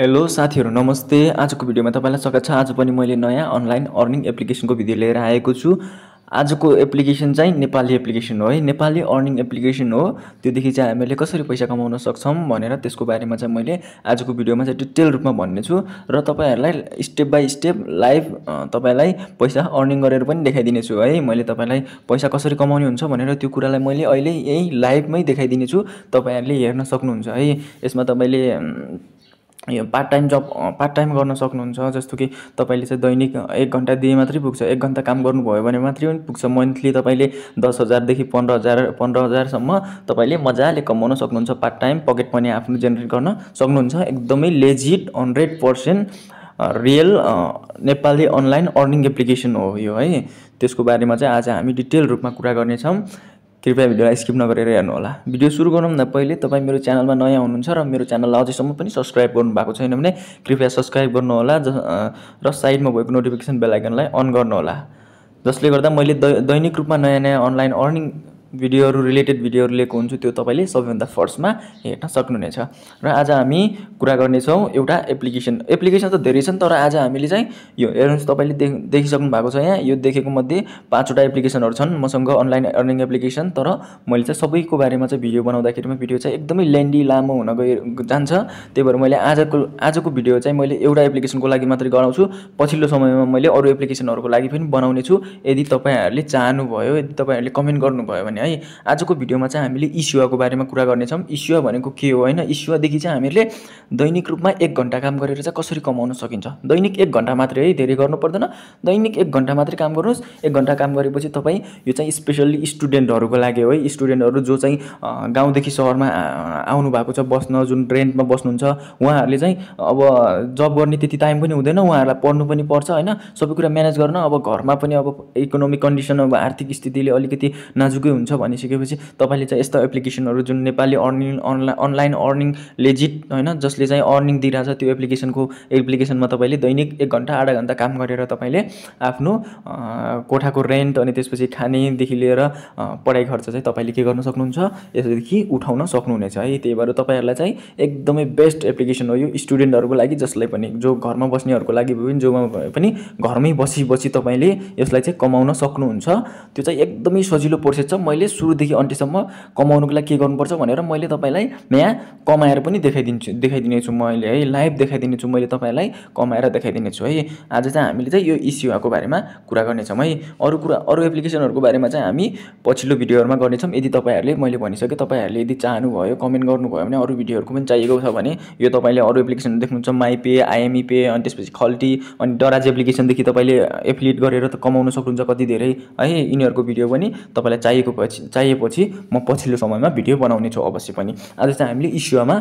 hello साथीहरू नमस्ते आजको भिडियोमा तपाईँलाई स्वागत छ आज पनि मैले नयाँ अनलाइन अर्निङ एप्लिकेसनको भिडियो लिएर आएको छु आजको एप्लिकेसन चाहिँ नेपाली एप्लिकेसन हो है नेपाली अर्निङ एप्लिकेसन हो त्योदेखि चाहिँ हामीले कसरी पैसा कमाउन सक्छौँ भनेर त्यसको बारेमा चाहिँ मैले आजको भिडियोमा चाहिँ डिटेल रूपमा भन्ने छु र तपाईँहरूलाई स्टेप बाई स्टेप लाइभ तपाईँलाई पैसा अर्निङ गरेर पनि देखाइदिनेछु है मैले तपाईँलाई पैसा कसरी कमाउने हुन्छ भनेर त्यो कुरालाई मैले अहिले यही लाइभमै देखाइदिनेछु तपाईँहरूले हेर्न सक्नुहुन्छ है यसमा तपाईँले यो part time job part time गर्न सक्नुहुन्छ जस्तो कि तपाईँले चाहिँ दैनिक एक घन्टा दिए मात्रै पुग्छ एक घन्टा काम गर्नुभयो भने मात्रै पनि पुग्छ मन्थली तपाईँले दस हजारदेखि पन्ध्र हजार पन्ध्र हजारसम्म तपाईँले मजाले कमाउन सक्नुहुन्छ पार्ट टाइम पकेट पनि आफ्नो जेनेरेट गर्न सक्नुहुन्छ एकदमै legit hundred percent real Nepali online earning application हो यो है त्यसको बारेमा चाहिँ आज हामी डिटेल रूपमा कुरा गर्नेछौँ कृपया भिडियोलाई स्किप नगरेर हेर्नुहोला भिडियो सुरु गर्नुभन्दा पहिले तपाईँ मेरो च्यानलमा नयाँ हुनुहुन्छ र मेरो च्यानललाई अझैसम्म पनि सब्सक्राइब गर्नुभएको छैन भने कृपया सब्सक्राइब गर्नुहोला ज र साइडमा भएको नोटिफिकेसन बेलायकनलाई अन गर्नुहोला जसले गर्दा मैले दैनिक रूपमा नयाँ नयाँ अनलाइन अर्निङ भिडियोहरू रिलेटेड भिडियोहरू लिएको हुन्छु त्यो तपाईँले सबैभन्दा फर्स्टमा हेर्न सक्नुहुनेछ र आज हामी कुरा गर्नेछौँ एउटा एप्लिकेसन एप्लिकेसन त धेरै छन् तर आज हामीले चाहिँ यो हेर्नुहोस् तपाईँले देख देखिसक्नु भएको छ यहाँ यो देखेको मध्ये पाँचवटा एप्लिकेसनहरू छन् मसँग अनलाइन अर्निङ एप्लिकेसन तर मैले चाहिँ सबैको बारेमा चाहिँ भिडियो बनाउँदाखेरिमा भिडियो चाहिँ एकदमै लेन्डी लामो हुन गए जान्छ त्यही भएर मैले आजको आजको भिडियो चाहिँ मैले एउटा एप्लिकेसनको लागि मात्रै गराउँछु पछिल्लो समयमा मैले अरू एप्लिकेसनहरूको लागि पनि बनाउनेछु यदि तपाईँहरूले चाहनुभयो यदि तपाईँहरूले कमेन्ट गर्नुभयो भने है आजको भिडियोमा चाहिँ हामीले इस्युवाको बारेमा कुरा गर्नेछौँ इस्युवा भनेको के हो होइन इस्युवादेखि चाहिँ हामीले दैनिक रूपमा एक घन्टा काम गरेर चाहिँ कसरी कमाउन सकिन्छ दैनिक एक घन्टा मात्रै है धेरै गर्नु पर्दैन दैनिक एक घन्टा मात्रै काम गर्नुहोस् एक घन्टा काम गरेपछि तपाईँ यो चाहिँ स्पेसल्ली स्टुडेन्टहरूको लागि हो है स्टुडेन्टहरू जो चाहिँ गाउँदेखि सहरमा आउनु भएको छ बस्न जुन रेन्टमा बस्नुहुन्छ उहाँहरूले चाहिँ अब जब गर्ने त्यति टाइम पनि हुँदैन उहाँहरूलाई पढ्नु पनि पर्छ होइन सबै कुरा म्यानेज गर्न अब घरमा पनि अब इकोनोमिक कन्डिसन अब आर्थिक स्थितिले अलिकति नाजुकै हुन्छ भनिसकेपछि तपाईँले चाहिँ यस्ता एप्लिकेसनहरू जुन Nepali earning online online earning legit होइन जसले चाहिँ अर्निङ दिइरहेछ त्यो एप्लिकेसनको एप्लिकेसनमा तपाईँले दैनिक एक घन्टा आधा घन्टा काम गरेर तपाईँले आफ्नो कोठाको रेन्ट अनि त्यसपछि खानेदेखि लिएर पढाइ खर्च चाहिँ तपाईँले के गर्न सक्नुहुन्छ यसदेखि उठाउन सक्नुहुनेछ है त्यही भएर तपाईँहरूलाई चाहिँ एकदमै बेस्ट एप्लिकेसन हो यो स्टुडेन्टहरूको लागि जसलाई पनि जो घरमा बस्नेहरूको लागि पनि जोमा पनि घरमै बसी बसी तपाईँले यसलाई चाहिँ कमाउन सक्नुहुन्छ त्यो चाहिँ एकदमै सजिलो प्रोसेस छ मैले मैले सुरुदेखि अन्त्यसम्म कमाउनुको लागि के गर्नुपर्छ भनेर मैले तपाईँलाई यहाँ कमाएर पनि देखाइदिन्छु देखाइदिनेछु मैले है लाइभ देखाइदिनेछु मैले तपाईँलाई कमाएर देखाइदिनेछु है आज चाहिँ हामीले चाहिँ यो इसियुआको बारेमा कुरा गर्नेछौँ है अरू कुरा अरू एप्लिकेसनहरूको बारेमा चाहिँ हामी पछिल्लो भिडियोहरूमा गर्नेछौँ यदि तपाईँहरूले मैले भनिसकेँ तपाईँहरूले यदि चाहनुभयो कमेन्ट गर्नुभयो भने अरू भिडियोहरूको पनि चाहिएको छ भने यो तपाईँले अरू एप्लिकेसन देख्नुहुन्छ पे आइएमई पे अनि त्यसपछि खल्टी अनि डराज एप्लिकेसनदेखि तपाईँले एफिलिएट गरेर त कमाउनु सक्नुहुन्छ कति धेरै है यिनीहरूको भिडियो पनि तपाईँलाई चाहिएको भयो भएपछि चाहिएपछि म पछिल्लो समयमा भिडियो बनाउने छु अवश्य पनि आज चाहिँ हामीले इस्युमा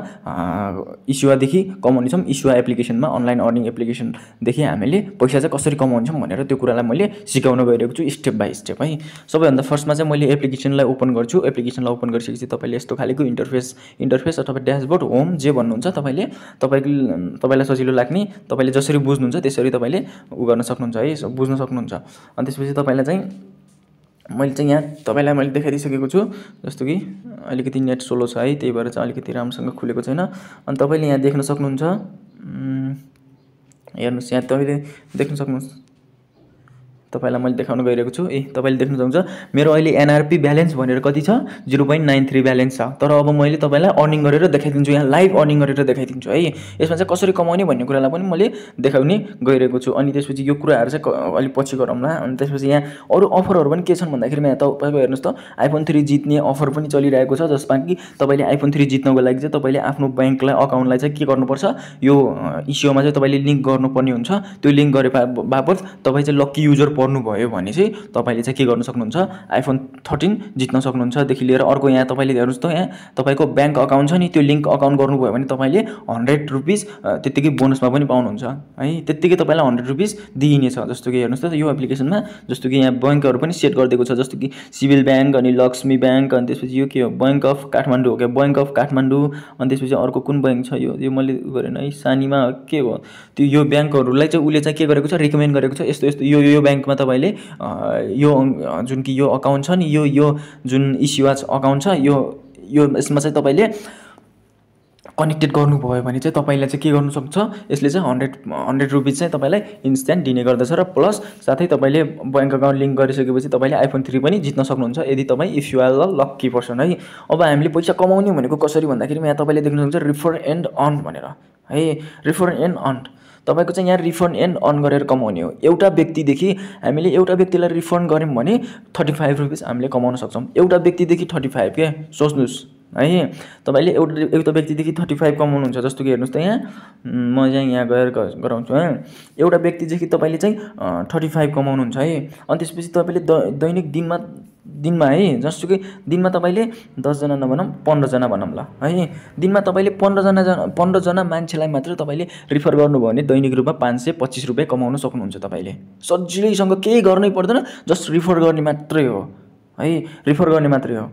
इस्युदेखि कमाउनेछौँ इस्युवा एप्लिकेसनमा अनलाइन अर्निङ एप्लिकेसनदेखि हामीले पैसा चाहिँ कसरी कमाउनेछौँ भनेर त्यो कुरालाई मैले सिकाउन गइरहेको छु स्टेप बाई स्टेप है सबैभन्दा फर्स्टमा चाहिँ मैले एप्लिकेसनलाई ओपन गर्छु एप्लिकेसनलाई ओपन गरिसकेपछि तपाईँले यस्तो खालेको इन्टरफेस इन्टरफेस अथवा ड्यासबोर्ड होम जे भन्नुहुन्छ तपाईँले तपाईँको तपाईँलाई सजिलो लाग्ने तपाईँले जसरी बुझ्नुहुन्छ त्यसरी तपाईँले उ गर्न सक्नुहुन्छ है बुझ्न सक्नुहुन्छ अनि त्यसपछि तपाईँलाई चाहिँ मैले चाहिँ यहाँ तपाईँलाई मैले देखाइदिइसकेको छु जस्तो कि अलिकति नेट सोलो छ है त्यही भएर चाहिँ अलिकति राम्रोसँग खुलेको छैन अनि तपाईँले यहाँ देख्न सक्नुहुन्छ हेर्नुहोस् यहाँ तपाईँले देख्न सक्नुहुन्छ तपाईँलाई मैले देखाउन गइरहेको छु ए तपाईँले देख्नु सक्नुहुन्छ मेरो अहिले एनआरपी ब्यालेन्स भनेर कति छ zero point nine three balance छ तर अब मैले तपाईँलाई अर्निङ गरेर देखाइदिन्छु यहाँ लाइभ अर्निङ गरेर देखाइदिन्छु है यसमा चाहिँ कसरी कमाउने भन्ने कुरालाई पनि मैले देखाउने गइरहेको छु अनि त्यसपछि यो कुराहरू चाहिँ अलिक पछि गरौँला अनि त्यसपछि यहाँ अरू अफरहरू पनि के छन् भन्दाखेरि यहाँ तपाईँको हेर्नुहोस् त आइफोन थ्री जित्ने अफर पनि चलिरहेको छ जसमा कि तपाईँले आइफोन थ्री जित्नको लागि चाहिँ तपाईँले आफ्नो ब्याङ्कलाई अकाउन्टलाई चाहिँ के गर्नुपर्छ यो इसिओमा चाहिँ तपाईँले लिङ्क गर्नुपर्ने हुन्छ त्यो लिङ्क गरे बापत तपाईँ चाहिँ लक्की युजर गर्नुभयो भने चाहिँ तपाईँले चाहिँ के गर्न सक्नुहुन्छ आइफोन थर्टिन जित्न सक्नुहुन्छदेखि लिएर अर्को यहाँ तपाईँले हेर्नुहोस् त यहाँ तपाईँको ब्याङ्क अकाउन्ट छ नि त्यो लिङ्क अकाउन्ट गर्नुभयो भने तपाईँले हन्ड्रेड रुपिस त्यत्तिकै बोनसमा पनि पाउनुहुन्छ है त्यत्तिकै तपाईँलाई हन्ड्रेड रुपिस दिइनेछ जस्तो कि हेर्नुहोस् त यो एप्लिकेसनमा जस्तो कि यहाँ ब्याङ्कहरू पनि सेट गरिदिएको छ जस्तो कि सिभिल ब्याङ्क अनि लक्ष्मी ब्याङ्क अनि त्यसपछि यो के हो ब्याङ्क अफ काठमाडौँ हो क्या ब्याङ्क अफ काठमाडौँ अनि त्यसपछि अर्को कुन ब्याङ्क छ यो यो मैले गरेन है सानीमा के हो त्यो यो ब्याङ्कहरूलाई चाहिँ उसले चाहिँ के गरेको छ रिकमेन्ड गरेको छ यस्तो यस्तो यो यो ब्याङ्कमा तपाईँले यो जुन कि यो अकाउन्ट छ नि यो यो जुन इस्युवाच अकाउन्ट छ यो यो यसमा चाहिँ तपाईँले कनेक्टेड गर्नुभयो भने चाहिँ तपाईँलाई चाहिँ के गर्नुसक्छ यसले चाहिँ हन्ड्रेड हन्ड्रेड रुपिज चाहिँ तपाईँलाई इन्स्ट्यान्ट दिने गर्दछ र प्लस साथै तपाईँले ब्याङ्क अकाउन्ट लिङ्क गरिसकेपछि तपाईँले आइफोन थ्री पनि जित्न सक्नुहुन्छ यदि तपाईँ if you are lucky person है अब हामीले पैसा कमाउने भनेको कसरी भन्दाखेरि यहाँ तपाईँले देख्न सक्नुहुन्छ रिफर एन्ड अर्न भनेर है रिफर एन्ड अर्न तपाईँको चाहिँ यहाँ रिफन्ड एन्ड अन गरेर कमाउने हो एउटा व्यक्तिदेखि हामीले एउटा व्यक्तिलाई रिफन्ड गऱ्यौँ भने थर्टी फाइभ रुपिस हामीले कमाउन सक्छौँ एउटा व्यक्तिदेखि थर्टी फाइभ के सोच्नुहोस् है तपाईँले एउटा एउटा व्यक्तिदेखि थर्टी फाइभ कमाउनुहुन्छ जस्तो कि हेर्नुहोस् त यहाँ म चाहिँ यहाँ गएर गराउँछु है एउटा व्यक्तिदेखि तपाईँले चाहिँ थर्टी फाइभ कमाउनुहुन्छ है अनि त्यसपछि तपाईँले दैनिक दिनमा दिनमा है जसुकै दिनमा तपाईँले दसजना नभनौँ पन्ध्रजना भनौँ ल है दिनमा तपाईँले पन्ध्रजना जना पन्ध्रजना मान्छेलाई मात्र तपाईँले रिफर गर्नुभयो भने दैनिक रूपमा पाँच सय पच्चिस रुपियाँ कमाउन सक्नुहुन्छ तपाईँले सजिलैसँग केही गर्नै पर्दैन जस्ट रिफर गर्ने मात्रै हो है रिफर गर्ने मात्रै हो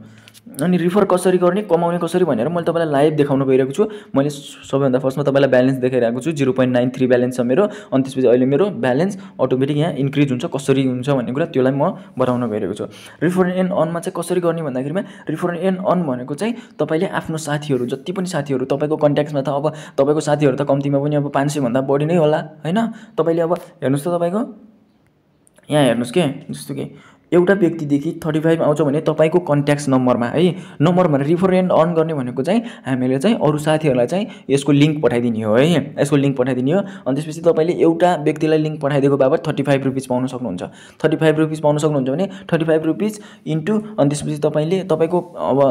अनि रिफर कसरी गर्ने कमाउने कसरी भनेर मैले तपाईँलाई लाइभ देखाउनु गइरहेको छु मैले सबैभन्दा फर्स्टमा तपाईँलाई ब्यालेन्स देखाइरहेको छु zero point nine three balance छ मेरो अनि त्यसपछि अहिले मेरो ब्यालेन्स अटोमेटिक यहाँ इन्क्रिज हुन्छ कसरी हुन्छ भन्ने कुरा त्यसलाई म बताउन गइरहेको छु रिफर एन्ड अनमा चाहिँ कसरी गर्ने भन्दाखेरिमा रिफर एन्ड अन भनेको चाहिँ तपाईँले आफ्नो साथीहरू जति पनि साथीहरू तपाईँको कन्ट्याक्टमा त अब तपाईँको साथीहरू त कम्तीमा पनि अब पाँच सयभन्दा बढी नै होला होइन तपाईँले अब हेर्नुहोस् त तपाईँको यहाँ हेर्नुहोस् के जस्तो कि एउटा व्यक्तिदेखि थर्टी फाइभ आउँछ भने तपाईँको कन्ट्याक्ट नम्बरमा है नम्बरमा रिफरेन्ट अर्न गर्ने भनेको चाहिँ हामीले चाहिँ अरू साथीहरूलाई चाहिँ यसको लिङ्क पठाइदिने हो है यसको लिङ्क पठाइदिने हो अनि त्यसपछि तपाईँले एउटा व्यक्तिलाई लिङ्क पठाइदिएको बाबत थर्टी फाइभ रुपिस पाउन सक्नुहुन्छ थर्टी फाइभ रुपिस पाउन सक्नुहुन्छ भने थर्टी फाइभ रुपिस इन्टु अनि त्यसपछि तपाईँले तपाईँको अब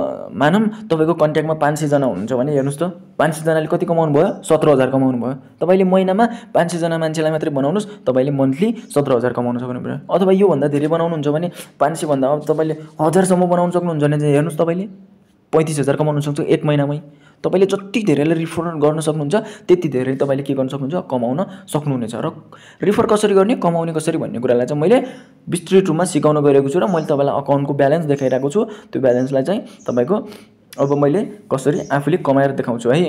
मानौँ तपाईँको कन्ट्याक्टमा पाँच सयजना हुनुहुन्छ भने हेर्नुहोस् त पाँच सयजनाले कति कमाउनु भयो सत्र हजार कमाउनु भयो तपाईँले महिनामा पाँच सयजना मान्छेलाई मात्रै बनाउनुहोस् तपाईँले मन्थली सत्र हजार कमाउनु सक्नुभयो अथवा योभन्दा धेरै बनाउनुहुन्छ भने पाँच सय भन्दा तपाईँले हजारसम्म बनाउन सक्नुहुन्छ भने चाहिँ हेर्नुहोस् तपाईँले पैँतिस हजार कमाउन सक्छ एक महिनामै तपाईँले जति धेरैलाई रिफर गर्न सक्नुहुन्छ त्यति धेरै तपाईँले के गर्न सक्नुहुन्छ कमाउन सक्नुहुनेछ र रिफर कसरी गर्ने कमाउने कसरी भन्ने कुरालाई चाहिँ मैले विस्तृत रूपमा सिकाउन गइरहेको छु र मैले तपाईँलाई अकाउन्टको ब्यालेन्स देखाइरहेको छु त्यो ब्यालेन्सलाई चाहिँ तपाईँको अब मैले कसरी आफूले कमाएर देखाउँछु है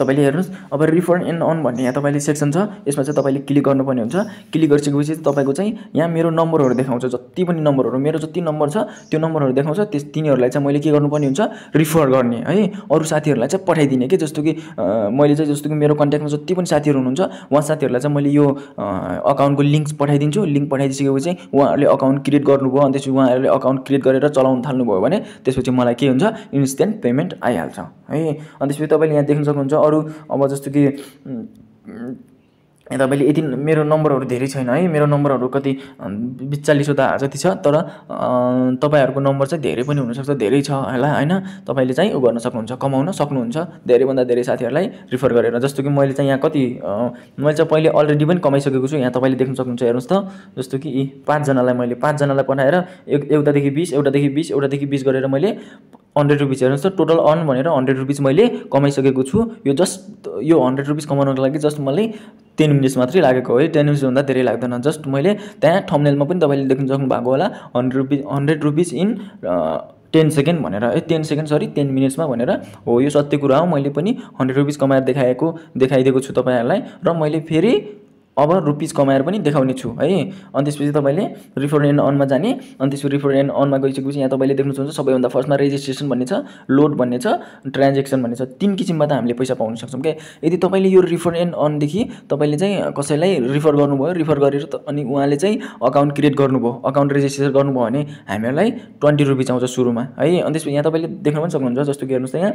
तपाईँले हेर्नुहोस् अब रिफर एन्ड अन भन्ने यहाँ तपाईँले सेक्सन छ यसमा चाहिँ तपाईँले क्लिक गर्नुपर्ने हुन्छ क्लिक गरिसकेपछि तपाईँको चाहिँ यहाँ मेरो नम्बरहरू देखाउँछ जति पनि नम्बरहरू मेरो जति नम्बर छ त्यो नम्बरहरू देखाउँछ त्यस तिनीहरूलाई चाहिँ मैले के गर्नुपर्ने हुन्छ रिफर गर्ने है अरू साथीहरूलाई चाहिँ पठाइदिने कि जस्तो कि मैले चाहिँ जस्तो कि मेरो कन्ट्याक्टमा जति पनि साथीहरू हुनुहुन्छ उहाँ साथीहरूलाई चाहिँ मैले यो अकाउन्टको लिङ्क पठाइदिन्छु लिङ्क पठाइदिइसकेपछि चाहिँ उहाँहरूले अकाउन्ट क्रिएट गर्नुभयो अनि त्यसपछि उहाँहरूले अकाउन्ट क्रिएट गरेर चलाउनु थाल्नुभयो भने त्यसपछि मलाई के हुन्छ इन्स्टेन्ट पेमेन्ट आइहाल्छ है अनि त्यसपछि तपाईँले यहाँ देख्न सक्नुहुन्छ अरू अब जस्तो कि तपाईँले यति मेरो नम्बरहरू धेरै छैन है मेरो नम्बरहरू कति बिचालिसवटा जति छ तर तपाईँहरूको नम्बर चाहिँ धेरै पनि हुनसक्छ धेरै छ होला होइन तपाईँले चाहिँ उ गर्न सक्नुहुन्छ कमाउन सक्नुहुन्छ धेरैभन्दा धेरै साथीहरूलाई रिफर गरेर जस्तो कि मैले चाहिँ यहाँ कति मैले चाहिँ पहिले अलरेडी पनि कमाइसकेको छु यहाँ तपाईँले देख्न सक्नुहुन्छ हेर्नुहोस् त जस्तो कि यी पाँचजनालाई मैले पाँचजनालाई पठाएर एक एउटादेखि बिस एउटादेखि बिस एउटादेखि बिस गरेर मैले हन्ड्रेड रुपिज हेर्नुहोस् त टोटल अर्न भनेर हन्ड्रेड रुपिज मैले कमाइसकेको छु यो जस्ट यो हन्ड्रेड रुपिज कमाउनको लागि जस्ट मलाई टेन मिनट्स मात्रै लागेको है टेन मिनट्सभन्दा धेरै लाग्दैन जस्ट मैले त्यहाँ थम्नेलमा पनि तपाईँले देख्न सक्नु भएको होला hundred rupees hundred rupees in ten second भनेर है टेन सेकेन्ड सरी टेन मिनट्समा भनेर हो यो सत्य कुरा हो मैले पनि हन्ड्रेड रुपिज कमाएर देखाएको देखाइदिएको छु तपाईँहरूलाई र मैले फेरि अब रुपिस कमाएर पनि देखाउने छु है अनि त्यसपछि तपाईँले रिफर एन्ड अनमा जाने अनि त्यसपछि रिफर एन्ड अनमा गइसकेपछि यहाँ तपाईँले देख्नु सक्नुहुन्छ सबैभन्दा फर्स्टमा रेजिस्ट्रेसन भन्ने छ लोड भन्ने छ ट्रान्जेक्सन भन्ने छ तिन किसिममा त हामीले पैसा पाउन सक्छौँ क्या यदि तपाईँले यो रिफर एन्ड अनदेखि तपाईँले चाहिँ कसैलाई रिफर गर्नुभयो रिफर गरेर अनि उहाँले चाहिँ अकाउन्ट क्रिएट गर्नुभयो अकाउन्ट रेजिस्ट्रेसन गर्नुभयो भने हामीहरूलाई ट्वेन्टी रुपिज आउँछ सुरुमा है अनि त्यसपछि यहाँ तपाईँले देख्न पनि सक्नुहुन्छ जस्तो कि हेर्नुहोस् त यहाँ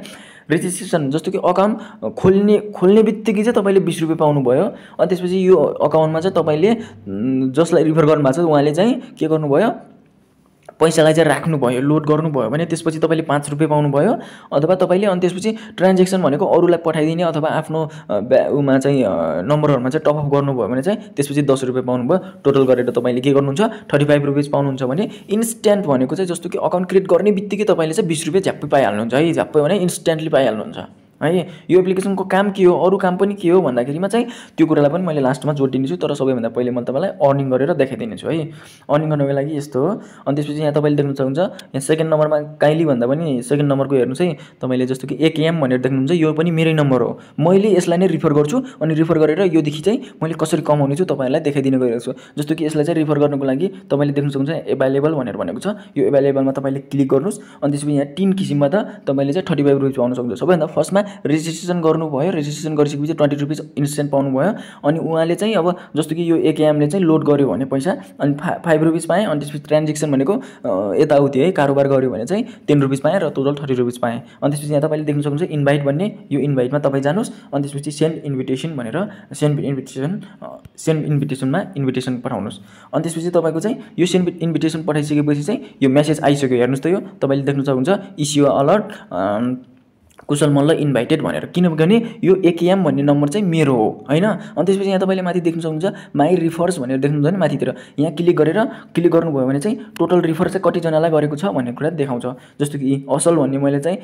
रेजिस्ट्रेसन जस्तो कि अकाउन्ट खोल्ने खोल्ने बित्तिकै चाहिँ तपाईँले बिस रुपियाँ पाउनुभयो अनि त्यसपछि यो अकाउन्टमा चाहिँ तपाईँले जसलाई रिफर गर्नुभएको छ उहाँले चाहिँ के गर्नुभयो पैसालाई चाहिँ राख्नुभयो लोड गर्नुभयो भने त्यसपछि तपाईँले पाँच रुपियाँ पाउनुभयो अथवा तपाईँले अनि त्यसपछि ट्रान्जेक्सन भनेको अरूलाई पठाइदिने अथवा आफ्नो उमा चाहिँ नम्बरहरूमा चाहिँ टपअप गर्नुभयो भने चाहिँ त्यसपछि दस रुपियाँ पाउनुभयो टोटल गरेर तपाईँले के गर्नुहुन्छ थर्टी फाइभ रुपिस पाउनुहुन्छ भने इन्स्ट्यान्ट भनेको चाहिँ जस्तो कि अकाउन्ट क्रिएट गर्ने बित्तिकै तपाईँले चाहिँ बिस रुपियाँ झ्याप्पै पाइहाल्नुहुन्छ है झ्याप्पै भने इन्स्ट्यान्टली पाइहाल्नुहुन्छ है यो एप्लिकेसनको काम के हो अरू काम पनि के हो भन्दाखेरिमा चाहिँ त्यो कुरालाई पनि मैले लास्टमा जोडिदिनेछु तर सबैभन्दा पहिले म तपाईँलाई अर्निङ गरेर देखाइदिनेछु है अर्निङ गर्नुको लागि यस्तो हो अनि त्यसपछि यहाँ तपाईँले देख्नु सक्नुहुन्छ यहाँ सेकेन्ड नम्बरमा काइली भन्दा पनि सेकेन्ड नम्बरको हेर्नुहोस् है तपाईँले जस्तो कि एकेएम भनेर देख्नुहुन्छ यो पनि मेरै नम्बर हो मैले यसलाई नै रिफर गर्छु अनि रिफर गरेर योदेखि चाहिँ मैले कसरी कमाउने छु तपाईँहरूलाई देखाइदिने गएको छु जस्तो कि यसलाई चाहिँ रिफर गर्नुको लागि तपाईँले देख्नु सक्नुहुन्छ एभाइलेबल भनेर भनेको छ यो एभाइलेबलमा तपाईँले क्लिक गर्नुहोस् अनि त्यसपछि यहाँ तिन किसिममा त तपाईँले चाहिँ थर्टी फाइभ रुपिस पाउनु सक्नुहुन्छ सबैभन्दा फर्स्टमा रेजिस्ट्रेसन गर्नुभयो रेजिस्ट्रेसन गरिसकेपछि ट्वेन्टी रुपिस इन्स्टेन्ट पाउनुभयो अनि उहाँले चाहिँ अब जस्तो कि यो एकेएमले चाहिँ लोड गर्यो भने पैसा अनि फा फाइभ रुपिस पाएँ अनि त्यसपछि ट्रान्जेक्सन भनेको यताउति है कारोबार गऱ्यो भने चाहिँ टेन रुपिस पाएँ र टोटल थर्टी रुपिस पाएँ अनि त्यसपछि यहाँ तपाईँले देख्न सक्नुहुन्छ इन्भाइट भन्ने यो इन्भाइटमा तपाईँ जानुहोस् अनि त्यसपछि सेन्ड इन्भिटेसन भनेर सेन्ड इन्भिटेसन सेन्ड इन्भिटेसनमा इन्भिटेसन पठाउनुहोस् अनि त्यसपछि तपाईँको चाहिँ यो सेन्ड इन्भिटेसन पठाइसकेपछि चाहिँ यो मेसेज आइसक्यो हेर्नुहोस् त यो तपाईँले देख्नु सक्नुहुन्छ issue alert Kushal Malla invited भनेर किनभने यो एकेएम भन्ने नम्बर चाहिँ मेरो हो होइन अनि त्यसपछि यहाँ तपाईँले माथि देख्नु सक्नुहुन्छ माई रिफर्स भनेर देख्नुहुन्छ नि माथितिर यहाँ क्लिक गरेर क्लिक गर्नुभयो भने चाहिँ टोटल रिफर चाहिँ कतिजनालाई गरेको छ भन्ने कुरा देखाउँछ जस्तो कि असल भन्ने मैले चाहिँ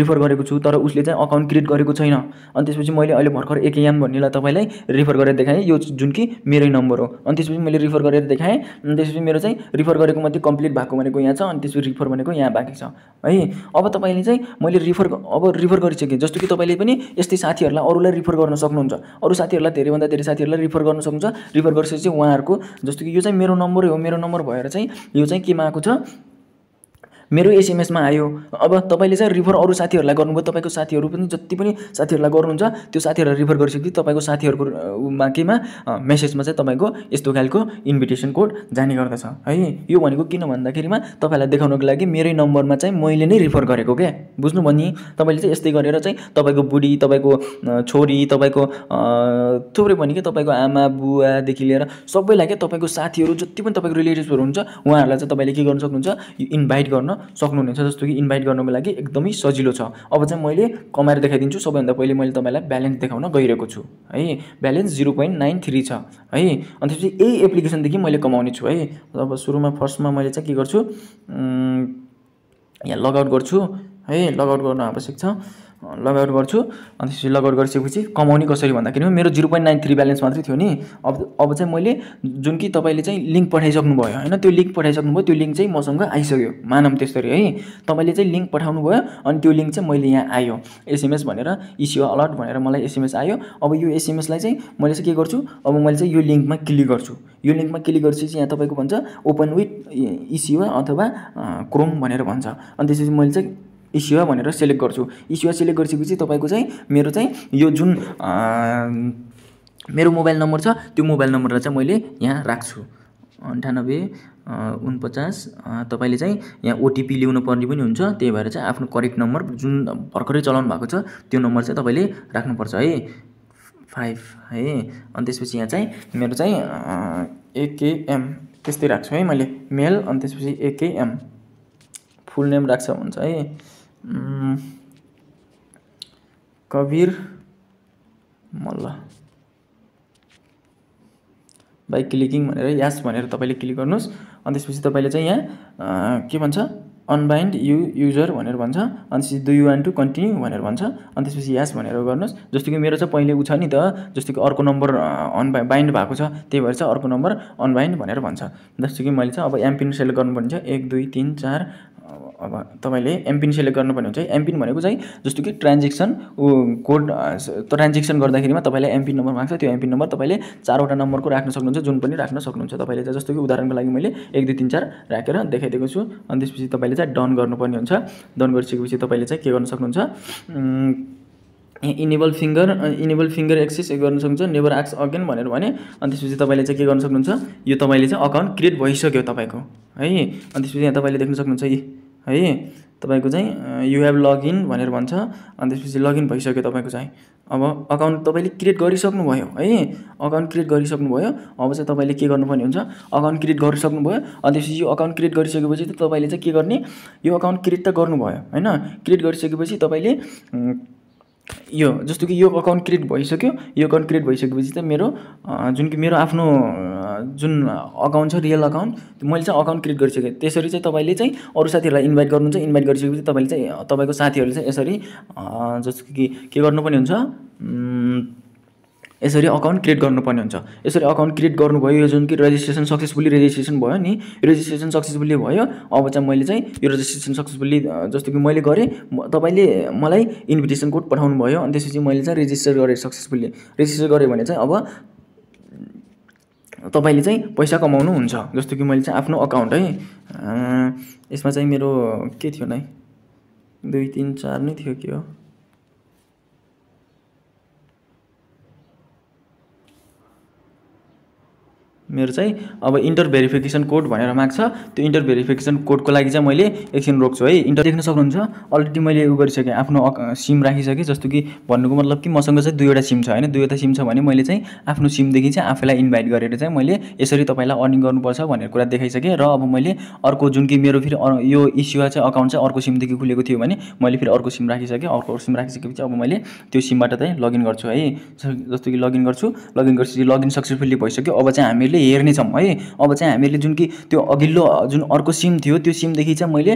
रिफर गरेको छु तर उसले चाहिँ अकाउन्ट क्रिएट गरेको छैन अनि त्यसपछि मैले अहिले भर्खर एकेएम भन्नेलाई तपाईँलाई रिफर गरेर देखाएँ यो जुन कि मेरै नम्बर हो अनि त्यसपछि मैले रिफर गरेर देखाएँ अनि त्यसपछि मेरो चाहिँ रिफर गरेको मात्रै कम्प्लिट भएको भनेको यहाँ छ अनि त्यसपछि रिफर भनेको यहाँ बाँकी छ है अब तपाईँले चाहिँ मैले रिफर रिफर अब रिफर गरिसकेँ जस्तो कि तपाईँले पनि यस्तै साथीहरूलाई अरूलाई रिफर गर्न सक्नुहुन्छ अरू साथीहरूलाई धेरैभन्दा धेरै साथीहरूलाई रिफर गर्न सक्नुहुन्छ रिफर गरिसकेपछि उहाँहरूको जस्तो कि यो चाहिँ मेरो नम्बरै हो मेरो नम्बर भएर चाहिँ यो चाहिँ केमा आएको छ मेरो एसएमएसमा आयो अब तपाईँले चाहिँ रिफर अरू साथीहरूलाई गर्नुभयो तपाईँको साथीहरू पनि जति पनि साथीहरूलाई गर्नुहुन्छ त्यो साथीहरूलाई रिफर गरिसकेपछि तपाईँको साथीहरूको केमा मेसेजमा चाहिँ तपाईँको यस्तो खालको इन्भिटेसन कोड जाने गर्दछ है यो भनेको किन भन्दाखेरिमा तपाईँलाई देखाउनको लागि मेरै नम्बरमा चाहिँ मैले नै रिफर गरेको क्या बुझ्नु भने तपाईँले चाहिँ यस्तै गरेर चाहिँ तपाईँको बुढी तपाईँको छोरी तपाईँको थुप्रै पनि कि तपाईँको आमा बुवादेखि लिएर सबैलाई क्या तपाईँको साथीहरू जति पनि तपाईँको रिलेटिभ्सहरू हुन्छ उहाँहरूलाई चाहिँ तपाईँले के गर्नु सक्नुहुन्छ इन्भाइट गर्न सक्नुहुनेछ जस्तो कि इन्भाइट गर्नुको लागि एकदमै सजिलो छ अब चाहिँ मैले कमाएर देखाइदिन्छु सबैभन्दा पहिले मैले तपाईँलाई ब्यालेन्स देखाउन गइरहेको छु है balance zero point nine three छ है अनि त्यसपछि यही एप्लिकेसनदेखि मैले कमाउने छु है अब सुरुमा फर्स्टमा मैले चाहिँ के गर्छु यहाँ लगआउट गर्छु है लगआउट गर्न आवश्यक छ लगआउट गर्छु अनि त्यसपछि लगआउट गरिसकेपछि कमाउने कसरी भन्दाखेरि मेरो zero point nine three balance मात्रै थियो नि अब अब चाहिँ मैले जुन कि तपाईँले चाहिँ लिङ्क पठाइसक्नुभयो होइन त्यो लिङ्क पठाइसक्नु भयो त्यो लिङ्क चाहिँ मसँग आइसक्यो मानम त्यसरी है तपाईँले चाहिँ लिङ्क पठाउनु भयो अनि त्यो लिङ्क चाहिँ मैले यहाँ आयो एसएमएस भनेर इसिओ अलर्ट भनेर मलाई एसएमएस आयो अब यो एसएमएसलाई चाहिँ मैले चाहिँ के गर्छु अब मैले चाहिँ यो लिङ्कमा क्लिक गर्छु यो लिङ्कमा क्लिक गरेपछि यहाँ तपाईँको भन्छ ओपन विथ इसिओ अथवा क्रोम भनेर भन्छ अनि त्यसपछि मैले चाहिँ इसिवा भनेर सेलेक्ट गर्छु इसिवा सेलेक्ट गरिसकेपछि तपाईँको चाहिँ मेरो चाहिँ यो जुन मेरो मोबाइल नम्बर छ त्यो मोबाइल नम्बरलाई चाहिँ मैले यहाँ राख्छु अन्ठानब्बे उनपचास तपाईँले चाहिँ यहाँ ओटिपी ल्याउनु पर्ने पनि हुन्छ त्यही भएर चाहिँ आफ्नो करेक्ट नम्बर जुन भर्खरै चलाउनु भएको छ त्यो नम्बर चाहिँ तपाईँले राख्नुपर्छ है फाइभ है अनि त्यसपछि यहाँ चाहिँ मेरो चाहिँ एकेएम त्यस्तै राख्छु है मैले मेल अनि त्यसपछि एकेएम फुल नेम राख्छ हुन्छ है कबीर मल्ल बाई क्लिकिङ भनेर यास भनेर तपाईँले क्लिक गर्नुहोस् अनि त्यसपछि तपाईँले चाहिँ यहाँ के भन्छ अनबाइन्ड यु युजर भनेर भन्छ अनि त्यसपछि do you want to continue भनेर भन्छ अनि त्यसपछि यास भनेर गर्नुहोस् जस्तो कि मेरो चाहिँ पहिले ऊ छ नि त जस्तो कि अर्को नम्बर अनबा बाइन्ड भएको छ त्यही भएर चाहिँ अर्को नम्बर अनबाइन्ड भनेर भन्छ जस्तो कि मैले चाहिँ अब एमपिन सेलेक्ट गर्नुपर्ने छ एक दुई तिन चार अब तपाईँले एमपिन सेलेक्ट गर्नुपर्ने हुन्छ एमपिन भनेको चाहिँ जस्तो कि ट्रान्जेक्सन कोड ट्रान्जेक्सन गर्दाखेरिमा तपाईँलाई एमपिन नम्बर माग्छ त्यो एमपिन नम्बर तपाईँले चारवटा नम्बरको राख्न सक्नुहुन्छ जुन पनि राख्न सक्नुहुन्छ तपाईँले चाहिँ जस्तो कि उदाहरणको लागि मैले एक दुई तिन चार राखेर देखाइदिएको छु अनि त्यसपछि तपाईँले चाहिँ डन गर्नुपर्ने हुन्छ डन गरिसकेपछि तपाईँले चाहिँ के गर्न सक्नुहुन्छ enable finger enable finger access गर्न सक्नुहुन्छ नेभर एक्स अगेन भनेर भने अनि त्यसपछि तपाईँले चाहिँ के गर्न सक्नुहुन्छ यो तपाईँले चाहिँ अकाउन्ट क्रिएट भइसक्यो तपाईँको है अनि त्यसपछि यहाँ तपाईँले देख्न सक्नुहुन्छ यी है तपाईँको चाहिँ यु हेभ लगइन भनेर भन्छ अनि त्यसपछि लगइन भइसक्यो तपाईँको चाहिँ अब अकाउन्ट तपाईँले क्रिएट गरिसक्नुभयो है अकाउन्ट क्रिएट गरिसक्नुभयो अब चाहिँ तपाईँले के गर्नुपर्ने हुन्छ अकाउन्ट क्रिएट गरिसक्नुभयो अनि त्यसपछि यो अकाउन्ट क्रिएट गरिसकेपछि त तपाईँले चाहिँ के गर्ने यो अकाउन्ट क्रिएट त गर्नुभयो होइन क्रिएट गरिसकेपछि तपाईँले यो जस्तो कि यो अकाउन्ट क्रिएट भइसक्यो यो अकाउन्ट क्रिएट भइसकेपछि चाहिँ मेरो जुन कि मेरो आफ्नो जुन अकाउन्ट छ रियल अकाउन्ट मैले चाहिँ अकाउन्ट क्रिएट गरिसकेँ त्यसरी चाहिँ तपाईँले चाहिँ अरू साथीहरूलाई इन्भाइट गर्नुहुन्छ इन्भाइट गरिसकेपछि तपाईँले चाहिँ तपाईँको साथीहरूले चाहिँ यसरी जस्तो कि के गर्नु पनि हुन्छ यसरी अकाउन्ट क्रिएट गर्नुपर्ने हुन्छ यसरी अकाउन्ट क्रिएट गर्नुभयो यो जुन कि रेजिस्ट्रेसन सक्सेसफुली रेजिस्ट्रेसन भयो नि रेजिस्ट्रेसन सक्सेसफुली भयो अब चाहिँ मैले चाहिँ यो रेजिस्ट्रेसन सक्सेसफुली जस्तो कि मैले गरेँ तपाईँले मलाई इन्भिटेसन कोड पठाउनु भयो अनि त्यसपछि मैले चाहिँ रेजिस्टर गरेँ सक्सेसफुल्ली रेजिस्टर गरेँ भने चाहिँ अब तपाईँले चाहिँ पैसा कमाउनु हुन्छ जस्तो कि मैले चाहिँ आफ्नो अकाउन्ट है यसमा चाहिँ मेरो के थियो नै दुई तिन चार नै थियो के हो मेरो चाहिँ अब इन्टर भेरिफिकेसन कोड भनेर माग्छ त्यो इन्टर भेरिफिकेसन कोडको लागि चाहिँ मैले एकछिन रोक्छु है इन्टर देख्न सक्नुहुन्छ अलरेडी मैले उयो गरिसकेँ आफ्नो सिम राखिसकेँ जस्तो कि भन्नुको मतलब कि मसँग चाहिँ दुईवटा सिम छ होइन दुईवटा सिम छ भने मैले चाहिँ आफ्नो सिमदेखि चाहिँ आफैलाई इन्भाइट गरेर चाहिँ मैले यसरी तपाईँलाई अर्निङ गर्नुपर्छ भनेर कुरा देखाइसकेँ र अब मैले अर्को जुन कि मेरो फेरि यो इस्यु चाहिँ अकाउन्ट चाहिँ अर्को सिमदेखि खुलेको थियो भने मैले फेरि अर्को सिम राखिसकेँ अर्को सिम राखिसकेपछि अब मैले त्यो सिमबाट चाहिँ लगइन गर्छु है जस्तो कि लगइन गर्छु लगइन गरेपछि लगइन सक्सेसफुल्ली भइसक्यो अब चाहिँ हामीले हेर्नेछौँ है अब चाहिँ हामीले जुन कि त्यो अघिल्लो जुन अर्को सिम थियो त्यो सिमदेखि चाहिँ मैले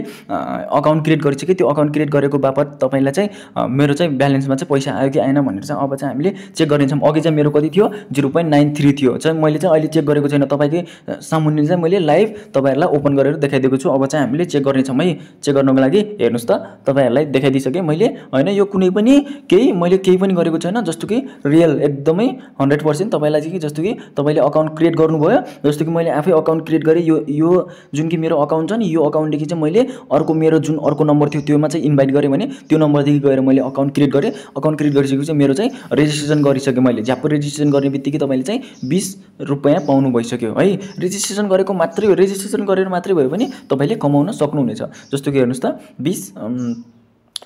अकाउन्ट क्रिएट गरिसकेँ त्यो अकाउन्ट क्रिएट गरेको बापत तपाईँलाई चाहिँ मेरो चाहिँ ब्यालेन्समा चाहिँ पैसा आयो कि आएन भनेर चाहिँ अब चाहिँ हामीले चेक गर्नेछौँ अघि चाहिँ मेरो कति थियो जिरो पोइन्ट नाइन थ्री थियो चाहिँ मैले चाहिँ अहिले चेक गरेको छैन तपाईँकै सामुन्ने चाहिँ मैले लाइभ तपाईँहरूलाई ओपन गरेर देखाइदिएको छु अब चाहिँ हामीले चेक गर्नेछौँ है चेक गर्नुको लागि हेर्नुहोस् त तपाईँहरूलाई देखाइदिइसकेँ मैले होइन यो कुनै पनि केही मैले केही पनि गरेको छैन जस्तो कि रियल एकदमै हन्ड्रेड पर्सेन्ट तपाईँलाई चाहिँ कि जस्तो कि तपाईँले अकाउन्ट क्रिएट गर्नु गर्नुभयो जस्तो कि मैले आफै अकाउन्ट क्रिएट गरेँ यो यो जुन कि मेरो अकाउन्ट छ नि यो अकाउन्टदेखि चाहिँ मैले अर्को मेरो जुन अर्को नम्बर थियो त्योमा चाहिँ इन्भाइट गरेँ भने त्यो नम्बरदेखि गएर मैले अकाउन्ट क्रिएट गरेँ अकाउन्ट क्रिएट गरिसकेपछि मेरो चाहिँ रेजिस्ट्रेसन गरिसकेँ मैले ज्याप रेजिस्ट्रेसन गर्ने बित्तिकै तपाईँले चाहिँ बिस रुपियाँ पाउनु भइसक्यो है रेजिस्ट्रेसन गरेको मात्रै हो रेजिस्ट्रेसन गरेर मात्रै भयो भने तपाईँले कमाउन सक्नुहुनेछ जस्तो कि हेर्नुहोस् त बिस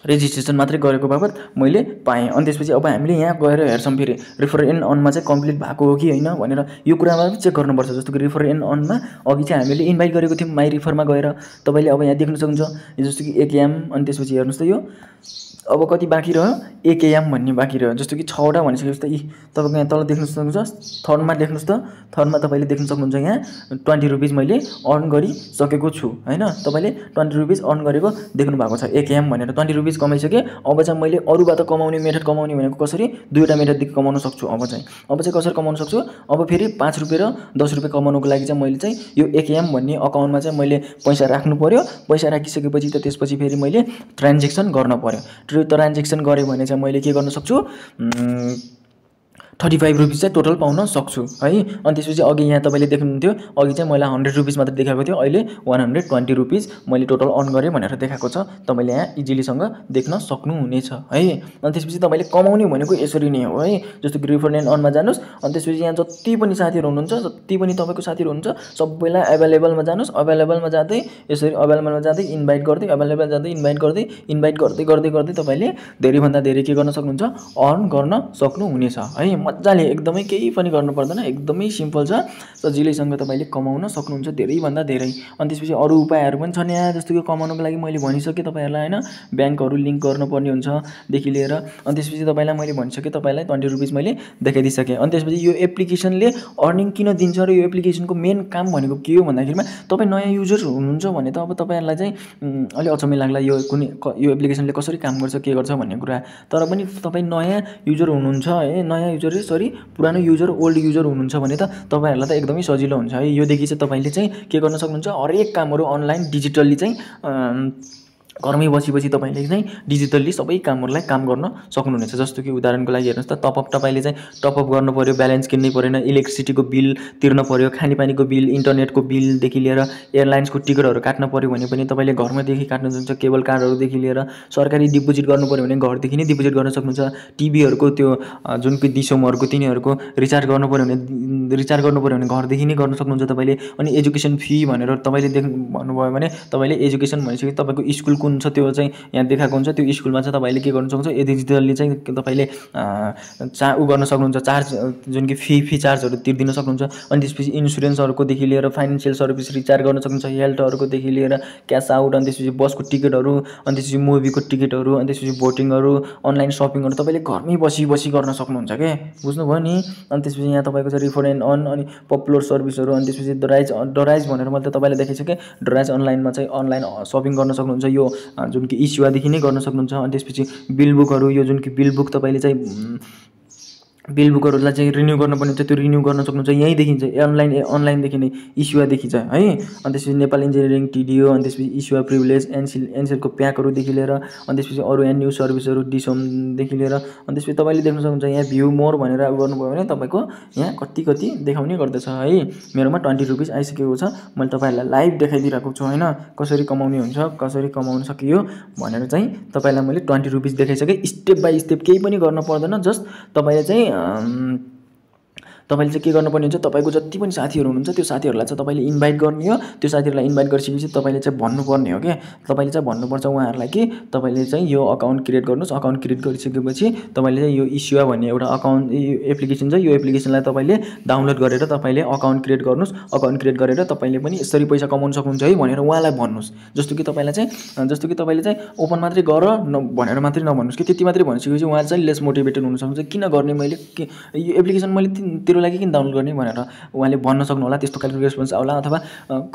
रेजिस्ट्रेसन मात्रै गरेको बापत मैले पाएँ अनि त्यसपछि अब हामीले यहाँ गएर हेर्छौँ फेरि रिफर एन्ड अनमा चाहिँ कम्प्लिट भएको हो कि होइन भनेर यो कुरामा पनि चेक गर्नुपर्छ जस्तो कि रिफर एन्ड अनमा अघि चाहिँ हामीले इन्भाइट गरेको थियौँ माई रिफरमा गएर तपाईँले अब यहाँ देख्न सक्नुहुन्छ जस्तो कि एम अनि त्यसपछि हेर्नुहोस् त यो अब कति बाँकी रह्यो एकेएम भन्ने बाँकी रह्यो जस्तो कि छवटा भनिसकेपछि त यी तपाईँको यहाँ तल देख्नु सक्नुहुन्छ थर्डमा लेख्नुहोस् त थर्डमा तपाईँले देख्न सक्नुहुन्छ यहाँ ट्वेन्टी रुपिज मैले अर्न गरिसकेको छु होइन तपाईँले ट्वेन्टी रुपिज अर्न गरेको देख्नु भएको छ एकेएम भनेर ट्वेन्टी रुपिज कमाइसकेँ अब चाहिँ मैले अरूबाट कमाउने मेथड कमाउने भनेको कसरी दुईवटा मेथडदेखि कमाउन सक्छु अब चाहिँ अब चाहिँ कसरी कमाउन सक्छु अब फेरि पाँच रुपियाँ र दस रुपियाँ कमाउनुको लागि चाहिँ मैले चाहिँ यो एकेएम भन्ने अकाउन्टमा चाहिँ मैले पैसा राख्नु पऱ्यो पैसा राखिसकेपछि त त्यसपछि फेरि मैले ट्रान्जेक्सन गर्न पऱ्यो ट्रान्जेक्सन गरेँ भने चाहिँ मैले के गर्न सक्छु थर्टी फाइभ रुपिस चाहिँ टोटल पाउन सक्छु है अनि त्यसपछि अघि यहाँ तपाईँले देख्नुहुन्थ्यो अघि चाहिँ मैले हन्ड्रेड रुपिस मात्र देखाएको थियो अहिले वान हन्ड्रेड ट्वेन्टी रुपिस मैले टोटल अर्न गरेँ भनेर देखाएको छ तपाईँले यहाँ इजिलीसँग देख्न सक्नुहुनेछ है अनि त्यसपछि तपाईँले कमाउने भनेको यसरी नै हो है जस्तो कि रिफर एन्ड अनमा जानुहोस् अनि त्यसपछि यहाँ जति पनि साथीहरू हुनुहुन्छ जति पनि तपाईँको साथीहरू हुन्छ सबैलाई एभाइलेबलमा जानुहोस् अभाइलेबलमा जाँदै यसरी अभाइलेबलमा जाँदै इन्भाइट गर्दै एभाइलेबल जाँदै इन्भाइट गर्दै इन्भाइट गर्दै गर्दै गर्दै तपाईँले धेरैभन्दा धेरै के गर्न सक्नुहुन्छ अर्न गर्न सक्नुहुनेछ है मजाले एकदमै केही पनि गर्नु पर्दैन एकदमै सिम्पल छ सजिलैसँग तपाईँले कमाउन सक्नुहुन्छ धेरैभन्दा धेरै अनि त्यसपछि अरू उपायहरू पनि छन् यहाँ जस्तो कि कमाउनुको लागि मैले भनिसकेँ तपाईँहरूलाई होइन ब्याङ्कहरू लिङ्क गर्नुपर्ने हुन्छदेखि लिएर अनि त्यसपछि तपाईँलाई मैले भनिसकेँ तपाईँलाई ट्वेन्टी रुपिस मैले देखाइदिइसकेँ अनि त्यसपछि यो एप्लिकेसनले अर्निङ किन दिन्छ र यो एप्लिकेसनको मेन काम भनेको के हो भन्दाखेरिमा तपाईँ नयाँ युजर हुनुहुन्छ भने त अब तपाईँहरूलाई चाहिँ अलिक अचम्मै लाग्ला यो कुनै यो एप्लिकेसनले कसरी काम गर्छ के गर्छ भन्ने कुरा तर पनि तपाईँ नयाँ युजर हुनुहुन्छ है नयाँ युजर युजर सरी पुरानो युजर ओल्ड युजर हुनुहुन्छ भने त तपाईँहरूलाई त एकदमै सजिलो हुन्छ है योदेखि चाहिँ तपाईँले चाहिँ के गर्न सक्नुहुन्छ हरेक कामहरू अनलाइन डिजिटल्ली चाहिँ घरमै बसी तपाईँले चाहिँ डिजिटल्ली सबै कामहरूलाई काम गर्न सक्नुहुनेछ जस्तो कि उदाहरणको लागि हेर्नुहोस् त टपअप तपाईँले चाहिँ टपअप गर्नु पऱ्यो ब्यालेन्स किन्नै परेन इलेक्ट्रिसिटीको बिल तिर्न पऱ्यो खानेपानीको बिल इन्टरनेटको बिलदेखि लिएर एयरलाइन्सको टिकटहरू काट्न पऱ्यो भने पनि तपाईँले घरमादेखि काट्न सक्नुहुन्छ केबल कार्डहरूदेखि लिएर सरकारी डिपोजिट गर्नु पऱ्यो भने घरदेखि नै डिपोजिट गर्न सक्नुहुन्छ टिभीहरूको त्यो जुन कि दिसोमहरूको तिनीहरूको रिचार्ज गर्नु पऱ्यो भने रिचार्ज गर्नु पऱ्यो भने घरदेखि नै गर्न सक्नुहुन्छ तपाईँले अनि एजुकेसन फी भनेर तपाईँले देख्नु भन्नुभयो भने तपाईँले एजुकेसन भनिसके तपाईँको स्कुलको हुन्छ त्यो चाहिँ यहाँ देखाएको हुन्छ त्यो स्कुलमा चाहिँ तपाईँले के गर्नु सक्नुहुन्छ यदि डिजिटल्ली चाहिँ तपाईँले चा उ गर्न सक्नुहुन्छ चार्ज जुन कि फी फी चार्जहरू तिर्दिन सक्नुहुन्छ अनि त्यसपछि इन्सुरेन्सहरूकोदेखि लिएर फाइनेन्सियल सर्भिस रिचार्ज गर्न सक्नुहुन्छ हेल्थहरूकोदेखि लिएर क्यास आउट अनि त्यसपछि बसको टिकटहरू अनि त्यसपछि मुभीको टिकटहरू अनि त्यसपछि भोटिङहरू अनलाइन सपिङहरू तपाईँले घरमै बसी बसी गर्न सक्नुहुन्छ क्या बुझ्नुभयो नि अनि त्यसपछि यहाँ तपाईँको चाहिँ रिफर एन्ड अन अनि पपुलर सर्भिसहरू अनि त्यसपछि डराइज डराइज भनेर मैले त तपाईँलाई देखाइसकेँ डराइज अनलाइनमा चाहिँ अनलाइन सपिङ गर्न सक्नुहुन्छ यो जुन कि इस्युवादेखि नै गर्न सक्नुहुन्छ अनि त्यसपछि बिल बुकहरू यो जुन कि बिल बुक तपाईँले चाहिँ बिल बुकहरूलाई चाहिँ रिन्यू गर्नुपर्ने हुन्छ त्यो रिन्यू गर्न सक्नुहुन्छ यहीँदेखि चाहिँ अनलाइन अनलाइनदेखि नै इस्युवादेखि देखिन्छ है अनि त्यसपछि नेपाल इन्जिनियरिङ टिडिओ अनि त्यसपछि इस्युआ प्रिभिलेज एनसिल एनसिएलको प्याकहरूदेखि लिएर अनि त्यसपछि अरू एन न्युज सर्भिसहरू डिसोमदेखि लिएर अनि त्यसपछि तपाईँले देख्न सक्नुहुन्छ यहाँ भ्यू मोर भनेर गर्नुभयो भने तपाईँको यहाँ कति कति देखाउने गर्दछ है मेरोमा ट्वेन्टी रुपिस आइसकेको छ मैले तपाईँहरूलाई लाइभ देखाइदिइरहेको छु होइन कसरी कमाउने हुन्छ कसरी कमाउन सकियो भनेर चाहिँ तपाईँलाई मैले ट्वेन्टी रुपिस देखाइसकेँ स्टेप बाई स्टेप केही पनि गर्न पर्दैन जस्ट तपाईँले चाहिँ um, तपाईँले चाहिँ के गर्नुपर्ने हुन्छ तपाईँको जति पनि साथीहरू हुनुहुन्छ त्यो साथीहरूलाई चाहिँ तपाईँले इन्भाइट गर्ने हो त्यो साथीहरूलाई इन्भाइट गरिसकेपछि तपाईँले चाहिँ भन्नुपर्ने हो क्या तपाईँले चाहिँ भन्नुपर्छ उहाँहरूलाई कि तपाईँले चाहिँ यो अकाउन्ट क्रिएट गर्नुहोस् अकाउन्ट क्रिएट गरिसकेपछि तपाईँले चाहिँ यो इस्युआ भन्ने एउटा अकाउन्ट एप्लिकेसन छ यो एप्लिकेसनलाई तपाईँले डाउनलोड गरेर तपाईँले अकाउन्ट क्रिएट गर्नुहोस् अकाउन्ट क्रिएट गरेर तपाईँले पनि यसरी पैसा कमाउनु सक्नुहुन्छ है भनेर उहाँलाई भन्नुहोस् जस्तो कि तपाईँलाई चाहिँ जस्तो कि तपाईँले चाहिँ ओपन मात्रै गर न भनेर मात्रै नभन्नुहोस् कि त्यति मात्रै भनिसकेपछि उहाँ चाहिँ लेस मोटिभेटेड सक्नुहुन्छ किन गर्ने मैले यो एप्लिकेसन मैले तेरो लागि किन डाउनलोड गर्ने भनेर उहाँले भन्न सक्नु होला त्यस्तो खालको रेस्पोन्स आउला अथवा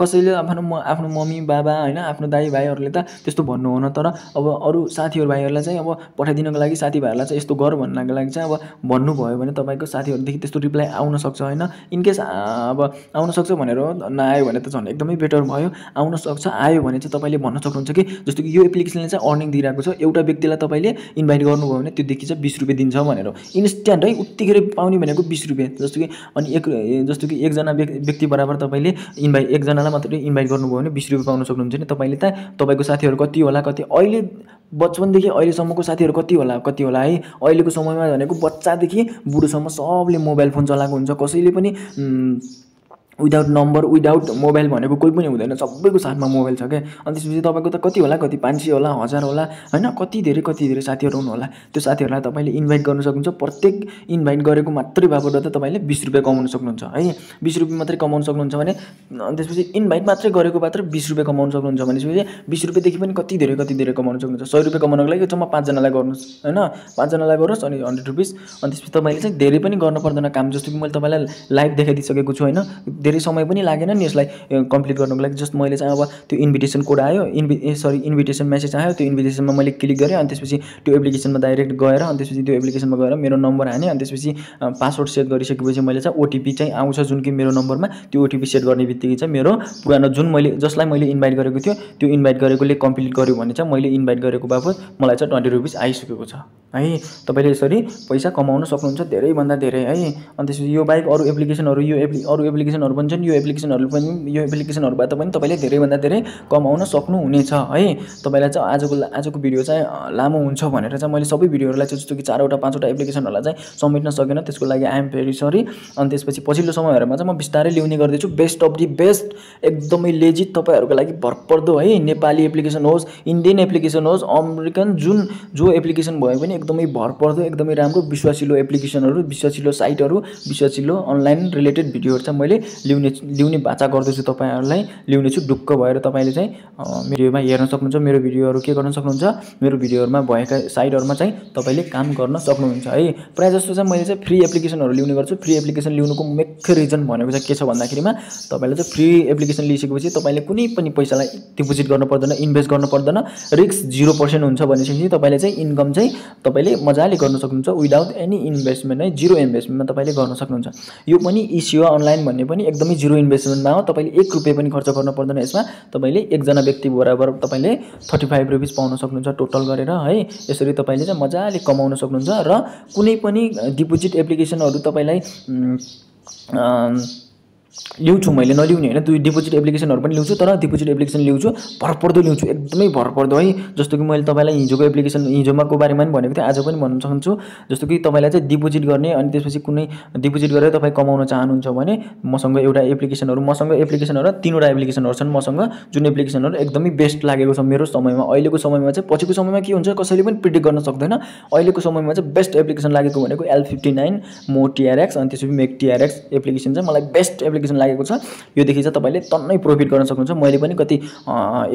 कसैले आफ्नो म आफ्नो मम्मी बाबा होइन आफ्नो दाई भाइहरूले त त्यस्तो भन्नु हुन तर अब अरू साथीहरू भाइहरूलाई चाहिँ अब पठाइदिनको लागि साथीभाइहरूलाई चाहिँ यस्तो गर भन्नको लागि चाहिँ अब भन्नुभयो भने तपाईँको साथीहरूदेखि त्यस्तो रिप्लाई आउन आउनसक्छ होइन इनकेस अब आउन सक्छ भनेर नआयो भने त झन् एकदमै बेटर भयो आउन सक्छ आयो भने चाहिँ तपाईँले भन्न सक्नुहुन्छ कि जस्तो कि यो एप्लिकेसनले चाहिँ अर्निङ दिइरहेको छ एउटा व्यक्तिलाई तपाईँले इन्भाइट गर्नुभयो भने त्योदेखि चाहिँ बिस रुपियाँ दिन्छ भनेर इन्स्ट्यान्ट है उत्तिखेर पाउने भनेको बिस रुपियाँ जस्तो जस्तो कि अनि एक जस्तो कि एकजना व्यक्ति बराबर तपाईँले इन्भाइट एकजनालाई मात्रै इन्भाइट गर्नुभयो भने बिस रुपियाँ पाउन सक्नुहुन्छ नि तपाईँले त तपाईँको साथीहरू कति होला कति अहिले बचपनदेखि अहिलेसम्मको साथीहरू कति होला कति होला है अहिलेको समयमा भनेको बच्चादेखि बुढोसम्म सबले मोबाइल फोन चलाएको हुन्छ कसैले पनि विदाउट नम्बर विदाउट मोबाइल भनेको कोही पनि हुँदैन सबैको साथमा मोबाइल छ क्या अनि त्यसपछि तपाईँको त कति होला कति पाँच सय होला हजार होला होइन कति धेरै कति धेरै साथीहरू हुनु होला त्यो साथीहरूलाई तपाईँले इन्भाइट गर्न सक्नुहुन्छ प्रत्येक इन्भाइट गरेको मात्रै बाबुबाट त तपाईँले बिस रुपियाँ कमाउनु सक्नुहुन्छ है बिस रुपियाँ मात्रै कमाउन सक्नुहुन्छ भने अनि त्यसपछि इन्भाइट मात्रै गरेको मात्र बिस रुपियाँ कमाउनु सक्नुहुन्छ भनेपछि बिस रुपियाँदेखि पनि कति धेरै कति धेरै कमाउनु सक्नुहुन्छ सय रुपियाँ कमाउनुको लागि जम्मा पाँचजनालाई गर्नुहोस् होइन पाँचजनालाई गर्नुहोस् अनि हन्ड्रेड रुपिस अनि त्यसपछि तपाईँले चाहिँ धेरै पनि गर्नु पर्दैन काम जस्तो कि मैले तपाईँलाई लाइभ देखाइदिइसकेको छु होइन धेरै समय पनि लागेन नि यसलाई कम्प्लिट गर्नुको लागि जस्ट मैले चाहिँ अब त्यो इन्भिटेसन कोड आयो इन्भि सरी इन्भिटेसन मेसेज आयो त्यो इन्भिटेसनमा मैले क्लिक गरेँ अनि त्यसपछि त्यो एप्लिकेसनमा डाइरेक्ट गएर अनि त्यसपछि त्यो एप्लिकेसनमा गएर मेरो नम्बर हाने अनि त्यसपछि पासवर्ड सेट गरिसकेपछि मैले चाहिँ ओटिपी चाहिँ आउँछ जुन कि मेरो नम्बरमा त्यो ओटिपी सेट गर्ने बित्तिकै चाहिँ मेरो पुरानो जुन मैले जसलाई मैले इन्भाइट गरेको थियो त्यो इन्भाइट गरेकोले कम्प्लिट गऱ्यो भने चाहिँ मैले इन्भाइट गरेको बापत मलाई चाहिँ ट्वेन्टी रुपिस आइसकेको छ है तपाईँले यसरी पैसा कमाउन सक्नुहुन्छ धेरैभन्दा धेरै है अनि त्यसपछि यो बाहेक अरू एप्लिकेसनहरू यो एप्लि अरू एप्लिकेसनहरू भन्छन् यो एप्लिकेसनहरू पनि यो एप्लिकेसनहरूबाट पनि तपाईँले धेरैभन्दा धेरै कमाउन सक्नुहुनेछ है तपाईँलाई चाहिँ आजको आजको भिडियो चाहिँ लामो हुन्छ भनेर चाहिँ मैले सबै भिडियोहरूलाई चाहिँ जस्तो कि चारवटा पाँचवटा एप्लिकेसनहरूलाई चाहिँ समेट्न सकेन त्यसको लागि आइएम भेरी सरी अनि त्यसपछि पछिल्लो समयहरूमा चाहिँ म बिस्तारै ल्याउने गर्दैछु बेस्ट अफ दि बेस्ट एकदमै लेजिट तपाईँहरूको लागि भरपर्दो है नेपाली एप्लिकेसन होस् इन्डियन एप्लिकेसन होस् अमेरिकन जुन जो एप्लिकेसन भए पनि एकदमै भरपर्दो एकदमै राम्रो विश्वासिलो एप्लिकेसनहरू विश्वासिलो साइटहरू विश्वासिलो अनलाइन रिलेटेड भिडियोहरू चाहिँ मैले लिउने लिउने बाचा गर्दैछु तपाईँहरूलाई लिउने छु ढुक्क भएर तपाईँले चाहिँ भिडियोमा हेर्न सक्नुहुन्छ मेरो भिडियोहरू के गर्न सक्नुहुन्छ मेरो भिडियोहरूमा भएका साइडहरूमा चाहिँ तपाईँले काम गर्न सक्नुहुन्छ है प्रायः जस्तो चाहिँ मैले चाहिँ फ्री एप्लिकेसनहरू लिउने गर्छु फ्री एप्लिकेसन लिनुको मुख्य रिजन भनेको चाहिँ के छ भन्दाखेरिमा तपाईँलाई चाहिँ फ्री एप्लिकेसन लिइसकेपछि तपाईँले कुनै पनि पैसालाई डिपोजिट गर्नु पर्दैन इन्भेस्ट गर्नु पर्दैन रिक्स जिरो पर्सेन्ट हुन्छ भनेपछि तपाईँले चाहिँ इन्कम चाहिँ तपाईँले मजाले गर्न सक्नुहुन्छ विदाउट एनी इन्भेस्टमेन्ट है जिरो इन्भेस्टमेन्टमा तपाईँले गर्न सक्नुहुन्छ यो पनि इसिओ अनलाइन भन्ने पनि एक एकदमै जिरो इन्भेस्टमेन्टमा हो तपाईँले एक रुपियाँ पनि खर्च गर्नु पर्दैन यसमा तपाईँले एकजना व्यक्ति बराबर तपाईँले थर्टी फाइभ रुपिस पाउन सक्नुहुन्छ टोटल गरेर है यसरी तपाईँले चाहिँ मजाले कमाउन सक्नुहुन्छ र कुनै पनि डिपोजिट एप्लिकेसनहरू तपाईँलाई ल्याउँछु मैले नल्याउने होइन त्यो डिपोजिट एप्लिकेसनहरू पनि ल्याउँछु तर डिपोजिट एप्लिकेसन ल्याउँछु भरपर्दो ल्याउँछु एकदमै भरपर्दो है जस्तो कि मैले तपाईँलाई हिजोको एप्लिकेसन हिजोमाको बारेमा पनि भनेको थिएँ आज पनि भन्न चाहन्छु जस्तो कि तपाईँलाई चाहिँ डिपोजिट गर्ने अनि त्यसपछि कुनै डिपोजिट गरेर तपाईँ कमाउन चाहनुहुन्छ भने मसँग एउटा एप्लिकेसनहरू मसँग एप्लिकेसनहरू तिनवटा एप्लिकेसनहरू छन् मसँग जुन एप्लिकेसनहरू एकदमै बेस्ट लागेको छ मेरो समयमा अहिलेको समयमा चाहिँ पछिको समयमा के हुन्छ कसैले पनि प्रिडिक्ट गर्न सक्दैन अहिलेको समयमा चाहिँ बेस्ट एप्लिकेसन लागेको भनेको एल फिफ्टी नाइन टिआरएक्स अनि त्यसपछि मेक टिआरएक्स एप्लिकेसन चाहिँ मलाई बेस्ट एप्लिकेसन नोटिफिकेसन लागेको छ योदेखि चाहिँ तपाईँले तन्नै प्रफिट गर्न सक्नुहुन्छ मैले पनि कति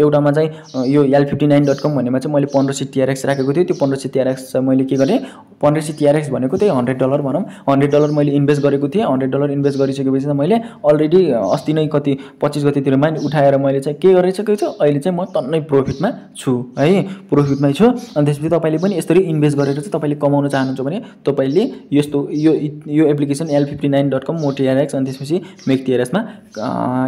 एउटामा चाहिँ यो L fifty nine dot com भन्नेमा चाहिँ मैले पन्ध्र सय टिआरएक्स राखेको थिएँ त्यो पन्ध्र सय टिआरएक्स चाहिँ मैले के गरेँ पन्ध्र सय टिआरएक्स भनेको त्यही हन्ड्रेड डलर भनौँ हन्ड्रेड डलर मैले इन्भेस्ट गरेको थिएँ हन्ड्रेड डलर इन्भेस्ट गरिसकेपछि चाहिँ मैले अलरेडी अस्ति नै कति पच्चिस गतितिर माइन उठाएर मैले चाहिँ के गरिसकेको छु अहिले चाहिँ म तन्नै प्रफिटमा छु है प्रफिटमै छु अनि त्यसपछि तपाईँले पनि यसरी इन्भेस्ट गरेर चाहिँ तपाईँले कमाउन चाहनुहुन्छ भने तपाईँले यस्तो यो यो application L fifty nine dot com मोटिआरएक्स अनि त्यसपछि यसमा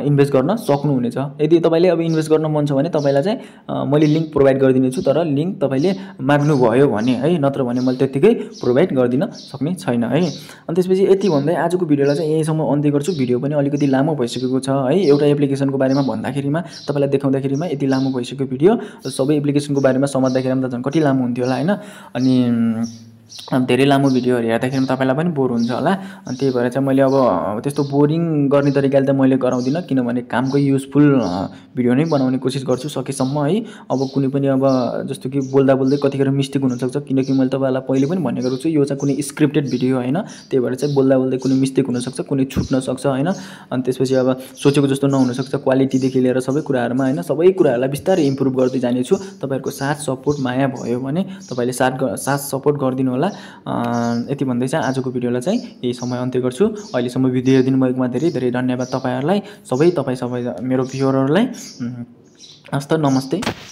इन्भेस्ट गर्न सक्नुहुनेछ यदि तपाईँले अब इन्भेस्ट गर्न मन छ भने तपाईँलाई चाहिँ मैले लिङ्क प्रोभाइड गरिदिनेछु तर लिङ्क तपाईँले माग्नुभयो भने है नत्र भने मैले त्यत्तिकै प्रोभाइड गरिदिन सक्ने छैन है अनि त्यसपछि यति भन्दै आजको भिडियोलाई चाहिँ यहीँसम्म अन्त्य गर्छु भिडियो पनि अलिकति लामो भइसकेको छ है एउटा एप्लिकेसनको बारेमा भन्दाखेरिमा तपाईँलाई देखाउँदाखेरिमा यति लामो भइसक्यो भिडियो सबै एप्लिकेसनको बारेमा समात्दाखेरिमा त झन् कति लामो हुन्थ्यो होला होइन अनि अब धेरै लामो भिडियोहरू हेर्दाखेरि तपाईँलाई पनि बोर हुन्छ होला अनि त्यही भएर चाहिँ मैले अब त्यस्तो बोरिङ गर्ने तरिकाले त मैले गराउँदिनँ किनभने कामको युजफुल भिडियो नै बनाउने कोसिस गर्छु सकेसम्म है अब कुनै पनि अब जस्तो कि बोल्दा बोल्दै कतिखेर मिस्टेक हुनसक्छ किनकि मैले तपाईँलाई पहिले पनि भन्ने गरेको छु यो चाहिँ कुनै स्क्रिप्टेड भिडियो होइन त्यही भएर चाहिँ बोल्दा बोल्दै कुनै मिस्टेक हुनसक्छ कुनै छुट्न सक्छ होइन अनि त्यसपछि अब सोचेको जस्तो नहुनसक्छ क्वालिटीदेखि लिएर सबै कुराहरूमा होइन सबै कुराहरूलाई बिस्तारै इम्प्रुभ गर्दै जानेछु तपाईँहरूको साथ सपोर्ट माया भयो भने तपाईँले साथ साथ सपोर्ट गरिदिनु होला होला यति भन्दै चाहिँ आजको भिडियोलाई चाहिँ यही समय अन्त्य गर्छु अहिलेसम्म भिडियो दिनुभएकोमा धेरै धेरै धन्यवाद तपाईँहरूलाई सबै तपाईँ सबै मेरो भ्युअरहरूलाई हस्त नमस्ते